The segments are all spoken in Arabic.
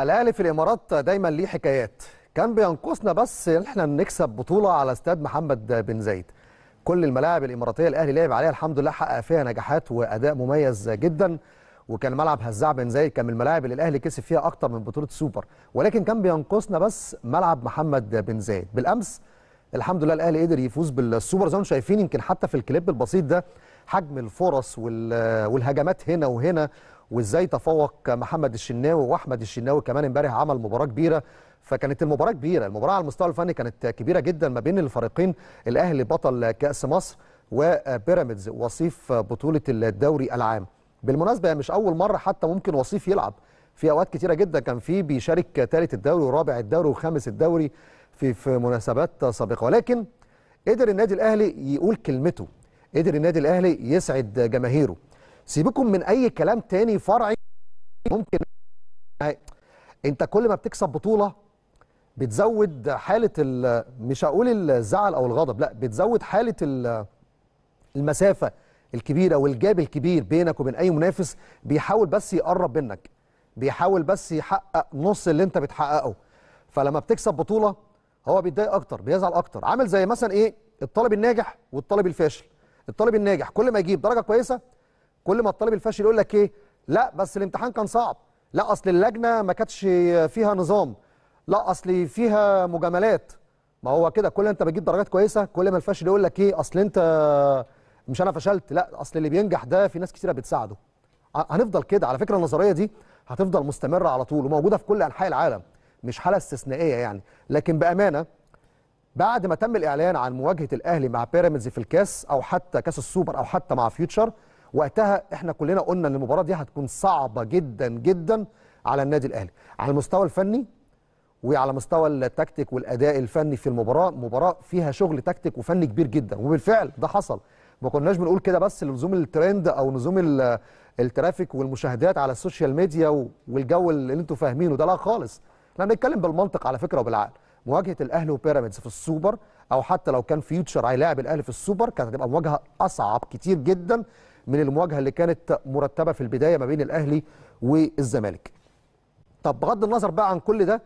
الاهلي في الامارات دايما ليه حكايات كان بينقصنا بس ان احنا نكسب بطوله على استاد محمد بن زايد كل الملاعب الاماراتيه الاهلي لعب عليها الحمد لله حقق فيها نجاحات واداء مميز جدا وكان ملعب هزاع بن زايد كان من الملاعب اللي الاهلي كسب فيها اكتر من بطوله سوبر ولكن كان بينقصنا بس ملعب محمد بن زايد بالامس الحمد لله الاهلي قدر يفوز بالسوبر زون شايفين يمكن حتى في الكليب البسيط ده حجم الفرص والهجمات هنا وهنا وازاي تفوق محمد الشناوي واحمد الشناوي كمان امبارح عمل مباراه كبيره فكانت المباراه كبيره المباراه على المستوى الفني كانت كبيره جدا ما بين الفريقين الاهلي بطل كاس مصر وبيراميدز وصيف بطوله الدوري العام بالمناسبه مش اول مره حتى ممكن وصيف يلعب في اوقات كتيره جدا كان في بيشارك ثالث الدوري ورابع الدوري وخامس الدوري في في مناسبات سابقه ولكن قدر النادي الاهلي يقول كلمته قدر النادي الاهلي يسعد جماهيره سيبكم من اي كلام تاني فرعي ممكن انت كل ما بتكسب بطوله بتزود حاله مش هقول الزعل او الغضب لا بتزود حاله المسافه الكبيره والجاب الكبير بينك وبين اي منافس بيحاول بس يقرب منك بيحاول بس يحقق نص اللي انت بتحققه فلما بتكسب بطوله هو بيتضايق اكتر بيزعل اكتر عامل زي مثلا ايه الطالب الناجح والطالب الفاشل الطالب الناجح كل ما يجيب درجه كويسه كل ما الطالب الفاشل يقول لك ايه لا بس الامتحان كان صعب لا اصل اللجنه ما كانتش فيها نظام لا اصل فيها مجاملات ما هو كده كل انت بتجيب درجات كويسه كل ما الفاشل يقول لك ايه اصل انت مش انا فشلت لا اصل اللي بينجح ده في ناس كتيره بتساعده هنفضل كده على فكره النظريه دي هتفضل مستمره على طول وموجوده في كل انحاء العالم مش حاله استثنائيه يعني لكن بامانه بعد ما تم الاعلان عن مواجهه الاهلي مع بيراميدز في الكاس او حتى كاس السوبر او حتى مع فيوتشر وقتها احنا كلنا قلنا ان المباراه دي هتكون صعبه جدا جدا على النادي الاهلي على المستوى الفني وعلى مستوى التكتيك والاداء الفني في المباراه مباراه فيها شغل تكتيك وفني كبير جدا وبالفعل ده حصل ما كناش بنقول كده بس لزوم الترند او نزوم الترافيك والمشاهدات على السوشيال ميديا والجو اللي انتم فاهمينه ده لا خالص احنا بنتكلم بالمنطق على فكره وبالعقل مواجهه الاهلي وبيراميدز في السوبر او حتى لو كان فيوتشر هيلاعب الاهلي في السوبر كانت هتبقى مواجهه اصعب كتير جدا من المواجهه اللي كانت مرتبه في البدايه ما بين الاهلي والزمالك. طب بغض النظر بقى عن كل ده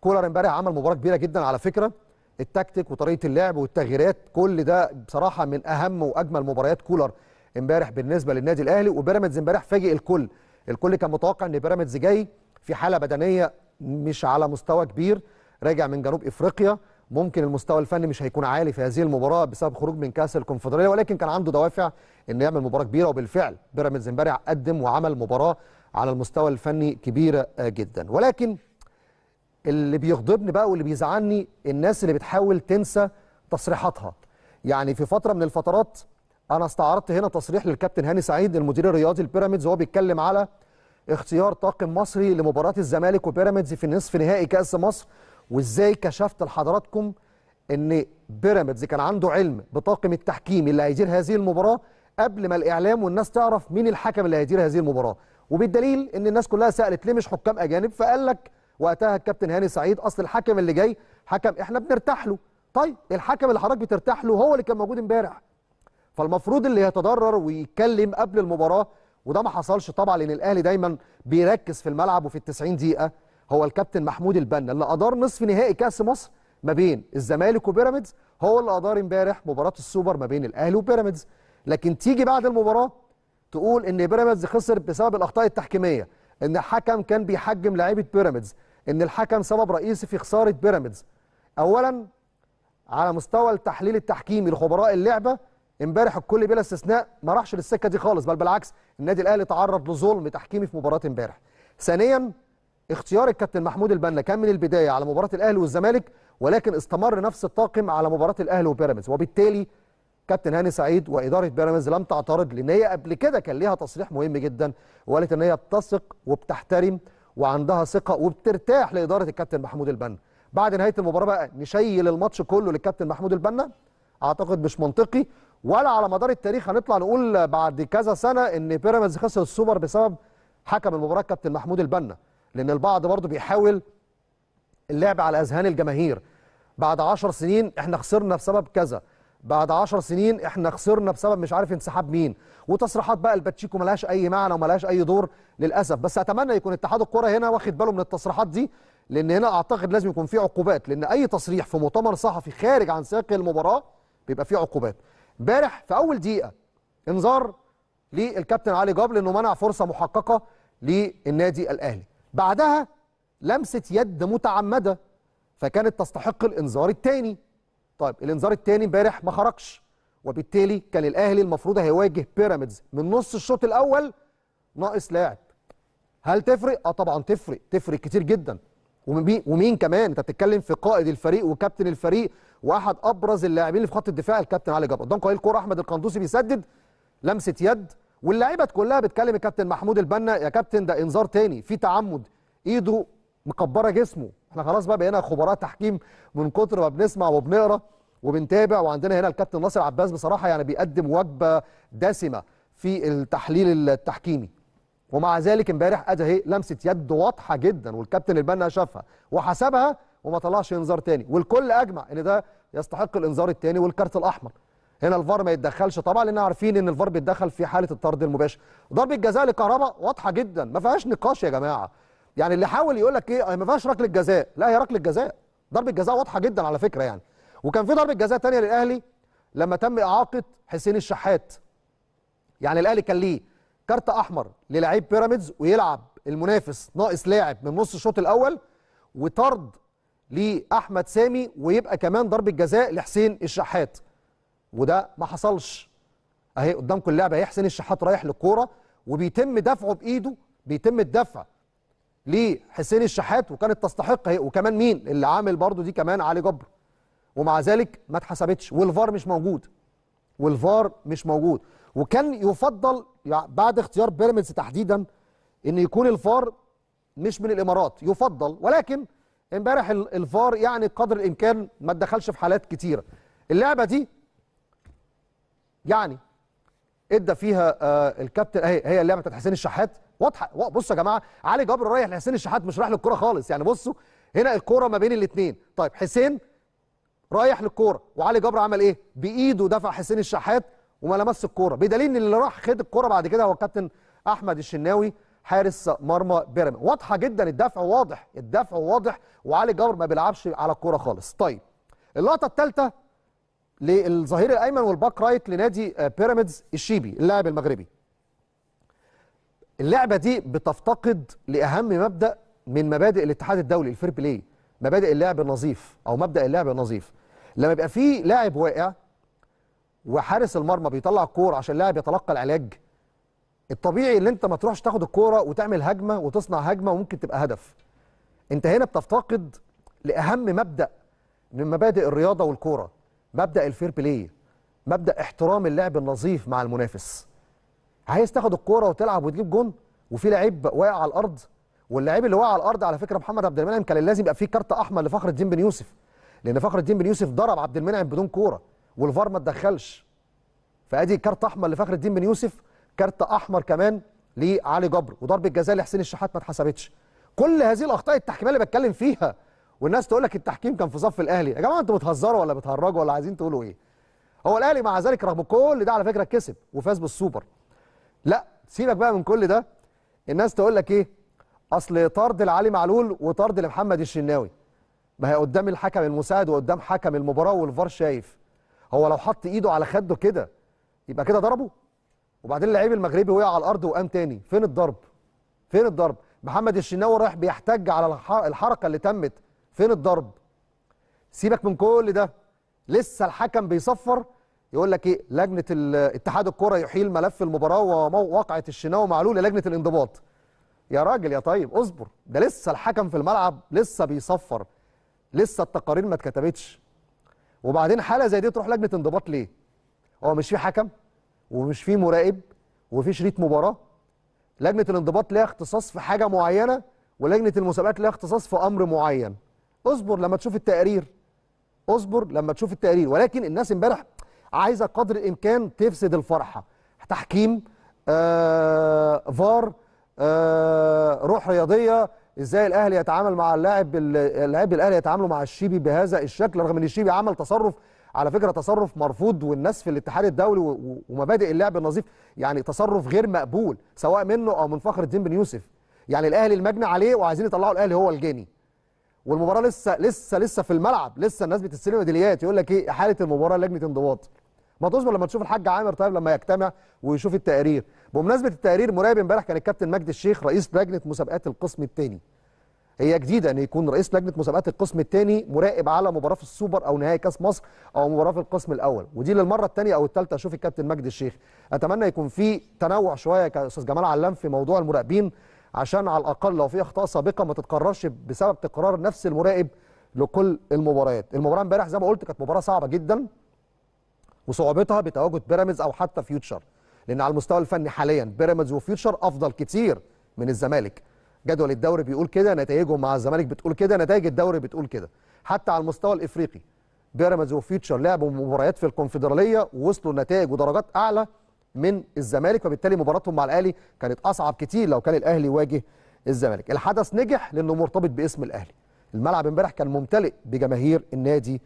كولر امبارح عمل مباراه كبيره جدا على فكره التكتيك وطريقه اللعب والتغييرات كل ده بصراحه من اهم واجمل مباريات كولر امبارح بالنسبه للنادي الاهلي وبيراميدز امبارح فاجئ الكل الكل كان متوقع ان بيراميدز جاي في حاله بدنيه مش على مستوى كبير راجع من جنوب افريقيا ممكن المستوى الفني مش هيكون عالي في هذه المباراه بسبب خروج من كاس الكونفدراليه ولكن كان عنده دوافع انه يعمل مباراه كبيره وبالفعل بيراميدز امبارح قدم وعمل مباراه على المستوى الفني كبيره آه، جدا ولكن اللي بيغضبني بقى واللي بيزعلني الناس اللي بتحاول تنسى تصريحاتها يعني في فتره من الفترات انا استعرضت هنا تصريح للكابتن هاني سعيد المدير الرياضي لبيراميدز وهو بيتكلم على اختيار طاقم مصري لمباراه الزمالك وبيراميدز في نصف نهائي كاس مصر وازاي كشفت لحضراتكم ان بيراميدز كان عنده علم بطاقم التحكيم اللي هيدير هذه المباراه قبل ما الاعلام والناس تعرف مين الحكم اللي هيدير هذه المباراه وبالدليل ان الناس كلها سالت ليه مش حكام اجانب فقال لك وقتها الكابتن هاني سعيد اصل الحكم اللي جاي حكم احنا بنرتاح له طيب الحكم اللي حضرتك بترتاح له هو اللي كان موجود امبارح فالمفروض اللي يتضرر ويتكلم قبل المباراه وده ما حصلش طبعا لان الاهلي دايما بيركز في الملعب وفي ال 90 دقيقه هو الكابتن محمود البنا اللي ادار نصف نهائي كاس مصر ما بين الزمالك وبيراميدز هو اللي ادار امبارح مباراه السوبر ما بين الاهلي وبيراميدز لكن تيجي بعد المباراه تقول ان بيراميدز خسر بسبب الاخطاء التحكيميه ان الحكم كان بيحجم لعيبه بيراميدز ان الحكم سبب رئيسي في خساره بيراميدز اولا على مستوى التحليل التحكيمي لخبراء اللعبه امبارح الكل بلا استثناء ما راحش للسكه دي خالص بل بالعكس النادي الاهلي تعرض لظلم تحكيمي في مباراه امبارح ثانيا اختيار الكابتن محمود البنا كان من البدايه على مباراه الاهلي والزمالك ولكن استمر نفس الطاقم على مباراه الاهلي وبيراميدز وبالتالي كابتن هاني سعيد واداره بيراميدز لم تعترض لان هي قبل كده كان ليها تصريح مهم جدا وقالت ان هي بتثق وبتحترم وعندها ثقه وبترتاح لاداره الكابتن محمود البنا بعد نهايه المباراه بقى نشيل الماتش كله للكابتن محمود البنا اعتقد مش منطقي ولا على مدار التاريخ هنطلع نقول بعد كذا سنه ان بيراميدز خسر السوبر بسبب حكم المباراه كابتن محمود البنا لأن البعض برضه بيحاول اللعب على أذهان الجماهير بعد 10 سنين احنا خسرنا بسبب كذا بعد 10 سنين احنا خسرنا بسبب مش عارف انسحاب مين وتصريحات بقى الباتشيكو ملهاش اي معنى وملهاش اي دور للاسف بس اتمنى يكون اتحاد الكره هنا واخد باله من التصريحات دي لان هنا اعتقد لازم يكون في عقوبات لان اي تصريح في مؤتمر صحفي خارج عن سياق المباراه بيبقى فيه عقوبات امبارح في اول دقيقه انذار للكابتن علي جابر انه منع فرصه محققه للنادي الاهلي بعدها لمست يد متعمده فكانت تستحق الانذار الثاني طيب الانذار الثاني امبارح ما خرجش وبالتالي كان الاهلي المفروض هيواجه بيراميدز من نص الشوط الاول ناقص لاعب هل تفرق اه طبعا تفرق تفرق كتير جدا ومين ومين كمان انت بتتكلم في قائد الفريق وكابتن الفريق واحد ابرز اللاعبين اللي في خط الدفاع الكابتن علي جبر قدام قليل كوره احمد القندوسي بيسدد لمسه يد واللعيبه كلها بتكلم الكابتن محمود البنا يا كابتن ده انذار تاني في تعمد ايده مكبره جسمه احنا خلاص بقى بقينا خبراء تحكيم من كتر ما بنسمع وبنقرا وبنتابع وعندنا هنا الكابتن ناصر عباس بصراحه يعني بيقدم وجبه دسمه في التحليل التحكيمي ومع ذلك امبارح ادى اهي لمسه يد واضحه جدا والكابتن البنا شافها وحسبها وما طلعش انذار تاني والكل اجمع ان ده يستحق الانذار التاني والكارت الاحمر هنا الفار ما يتدخلش طبعا لان عارفين ان الفار بيتدخل في حاله الطرد المباشر ضربه جزاء لكهربا واضحه جدا ما فيهاش نقاش يا جماعه يعني اللي حاول يقول لك ايه آه، ما فيهاش ركله جزاء لا هي ركله جزاء ضربه جزاء واضحه جدا على فكره يعني وكان في ضربه جزاء ثانيه للاهلي لما تم اعاقه حسين الشحات يعني الاهلي كان ليه كارت احمر للاعيب بيراميدز ويلعب المنافس ناقص لاعب من نص الشوط الاول وطرد لاحمد سامي ويبقى كمان ضربه جزاء لحسين الشحات وده ما حصلش اهي قدامكم اللعبه اهي حسين الشحات رايح للكوره وبيتم دفعه بايده بيتم الدفع لحسين الشحات وكانت تستحق اهي وكمان مين اللي عامل برضو دي كمان علي جبر ومع ذلك ما اتحسبتش والفار مش موجود والفار مش موجود وكان يفضل بعد اختيار بيراميدز تحديدا ان يكون الفار مش من الامارات يفضل ولكن امبارح الفار يعني قدر الامكان ما تدخلش في حالات كتيره اللعبه دي يعني ادى فيها آه الكابتن اهي هي اللعبه بتاعت حسين الشحات واضحه بصوا يا جماعه علي جبر رايح لحسين الشحات مش رايح للكوره خالص يعني بصوا هنا الكوره ما بين الاثنين طيب حسين رايح للكوره وعلي جبر عمل ايه بايده دفع حسين الشحات وما لمس الكوره بدليل ان اللي راح خد الكوره بعد كده هو الكابتن احمد الشناوي حارس مرمى بيراميدز واضحه جدا الدفع واضح الدفع واضح وعلي جبر ما بيلعبش على الكوره خالص طيب اللقطه الثالثه للظهير الايمن والباك رايت لنادي آه، بيراميدز الشيبي اللاعب المغربي اللعبه دي بتفتقد لاهم مبدا من مبادئ الاتحاد الدولي الفير بلاي مبادئ اللعب النظيف او مبدا اللعب النظيف لما يبقى في لاعب واقع وحارس المرمى بيطلع الكوره عشان اللاعب يتلقى العلاج الطبيعي ان انت ما تروحش تاخد الكوره وتعمل هجمه وتصنع هجمه وممكن تبقى هدف انت هنا بتفتقد لاهم مبدا من مبادئ الرياضه والكوره مبدا الفير بلاي مبدا احترام اللعب النظيف مع المنافس عايز تاخد الكوره وتلعب وتجيب جون وفي لعيب واقع على الارض واللاعب اللي واقع على الارض على فكره محمد عبد المنعم كان لازم يبقى فيه كارت احمر لفخر الدين بن يوسف لان فخر الدين بن يوسف ضرب عبد المنعم بدون كوره والفار ما اتدخلش فادي كارت احمر لفخر الدين بن يوسف كارت احمر كمان لعلي جبر وضربه جزاء لحسين الشحات ما اتحسبتش كل هذه الاخطاء التحكيميه اللي بتكلم فيها والناس تقول لك التحكيم كان في صف الاهلي يا جماعه انتوا بتهزروا ولا بتهرجوا ولا عايزين تقولوا ايه هو الاهلي مع ذلك رغم كل ده على فكره كسب وفاز بالسوبر لا سيبك بقى من كل ده الناس تقول لك ايه اصل طرد لعلي معلول وطرد لمحمد الشناوي ما هي قدام الحكم المساعد وقدام حكم المباراه والفار شايف هو لو حط ايده على خده كده يبقى كده ضربه وبعدين اللعيب المغربي وقع على الارض وقام تاني فين الضرب فين الضرب محمد الشناوي رايح بيحتج على الحركه اللي تمت فين الضرب سيبك من كل ده لسه الحكم بيصفر يقول لك ايه لجنه اتحاد الكره يحيل ملف المباراه وواقعه الشناوي معلول لجنه الانضباط يا راجل يا طيب اصبر ده لسه الحكم في الملعب لسه بيصفر لسه التقارير ما اتكتبتش وبعدين حاله زي دي تروح لجنه انضباط ليه هو مش في حكم ومش في مراقب وفي شريط مباراه لجنه الانضباط ليها اختصاص في حاجه معينه ولجنه المسابقات ليها اختصاص في امر معين اصبر لما تشوف التقرير اصبر لما تشوف التقرير ولكن الناس امبارح عايزه قدر الامكان تفسد الفرحه تحكيم آه فار آه روح رياضيه ازاي الاهلي يتعامل مع اللاعب اللاعب الاهلي يتعاملوا مع الشيبي بهذا الشكل رغم ان الشيبي عمل تصرف على فكره تصرف مرفوض والناس في الاتحاد الدولي ومبادئ اللعب النظيف يعني تصرف غير مقبول سواء منه او من فخر الدين بن يوسف يعني الاهلي المجني عليه وعايزين يطلعوا الاهلي هو الجاني والمباراه لسه لسه لسه في الملعب لسه الناس بتستلم ميداليات يقول لك ايه حاله المباراه لجنه انضباط ما تصبر لما تشوف الحاج عامر طيب لما يجتمع ويشوف التقارير بمناسبه التقارير مراقب امبارح كان الكابتن مجدي الشيخ رئيس لجنه مسابقات القسم الثاني هي جديده ان يكون رئيس لجنه مسابقات القسم الثاني مراقب على مباراه في السوبر او نهائي كاس مصر او مباراه في القسم الاول ودي للمره الثانيه او الثالثه اشوف الكابتن مجدي الشيخ اتمنى يكون في تنوع شويه كاستاذ جمال علام في موضوع المراقبين عشان على الاقل لو في اخطاء سابقه ما تتكررش بسبب تكرار نفس المراقب لكل المباريات المباراه امبارح زي ما قلت كانت مباراه صعبه جدا وصعوبتها بتواجد بيراميدز او حتى فيوتشر لان على المستوى الفني حاليا بيراميدز وفيوتشر افضل كتير من الزمالك جدول الدوري بيقول كده نتائجهم مع الزمالك بتقول كده نتائج الدوري بتقول كده حتى على المستوى الافريقي بيراميدز وفيوتشر لعبوا مباريات في الكونفدراليه ووصلوا لنتائج ودرجات اعلى من الزمالك وبالتالي مباراتهم مع الاهلي كانت اصعب كتير لو كان الاهلي واجه الزمالك الحدث نجح لانه مرتبط باسم الاهلي الملعب امبارح كان ممتلئ بجماهير النادي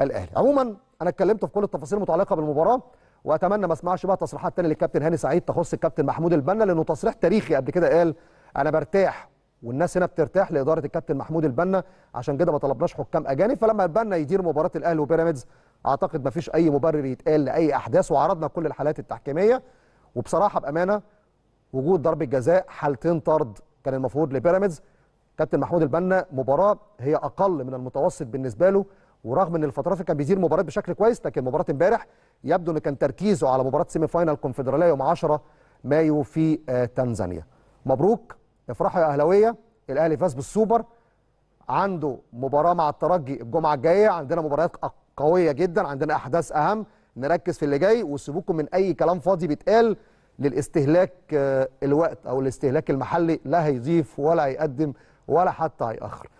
الاهلي عموما انا اتكلمت في كل التفاصيل المتعلقه بالمباراه واتمنى ما اسمعش بقى تصريحات تانية للكابتن هاني سعيد تخص الكابتن محمود البنا لانه تصريح تاريخي قبل كده قال انا برتاح والناس هنا بترتاح لاداره الكابتن محمود البنا عشان كده ما طلبناش حكام اجانب فلما البنا يدير مباراه الاهلي وبيراميدز اعتقد ما فيش اي مبرر يتقال لاي احداث وعرضنا كل الحالات التحكيميه وبصراحه بامانه وجود ضربه جزاء حالتين طرد كان المفروض لبيراميدز كابتن محمود البنا مباراه هي اقل من المتوسط بالنسبه له ورغم ان الفترات كان بيدير مباراه بشكل كويس لكن مباراه امبارح يبدو ان كان تركيزه على مباراه سيمي فاينال كونفدراليه يوم 10 مايو في آه، تنزانيا مبروك افرحوا يا اهلاويه الاهلي فاز بالسوبر عنده مباراه مع الترجي الجمعه الجايه عندنا مباريات قويه جدا عندنا احداث اهم نركز في اللي جاي وسيبوكم من اي كلام فاضي بيتقال للاستهلاك آه، الوقت او الاستهلاك المحلي لا هيضيف ولا هيقدم ولا حتى هيأخر